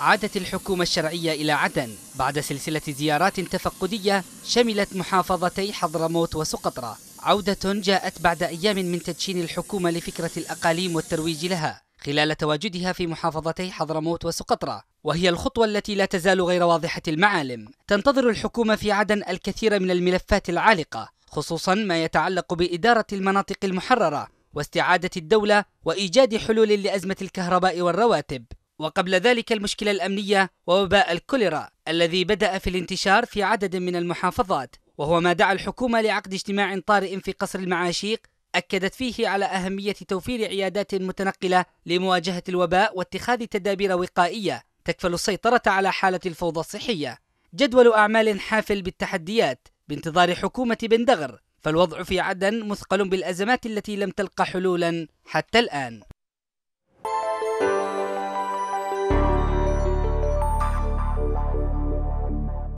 عادت الحكومة الشرعية إلى عدن بعد سلسلة زيارات تفقدية شملت محافظتي حضرموت وسقطرى عودة جاءت بعد أيام من تدشين الحكومة لفكرة الأقاليم والترويج لها خلال تواجدها في محافظتي حضرموت وسقطرى وهي الخطوة التي لا تزال غير واضحة المعالم تنتظر الحكومة في عدن الكثير من الملفات العالقة خصوصا ما يتعلق بإدارة المناطق المحررة واستعادة الدولة وإيجاد حلول لأزمة الكهرباء والرواتب وقبل ذلك المشكلة الأمنية ووباء الكوليرا الذي بدأ في الانتشار في عدد من المحافظات وهو ما دعا الحكومة لعقد اجتماع طارئ في قصر المعاشيق أكدت فيه على أهمية توفير عيادات متنقلة لمواجهة الوباء واتخاذ تدابير وقائية تكفل السيطرة على حالة الفوضى الصحية جدول أعمال حافل بالتحديات بانتظار حكومة بندغر فالوضع في عدن مثقل بالأزمات التي لم تلقى حلولا حتى الآن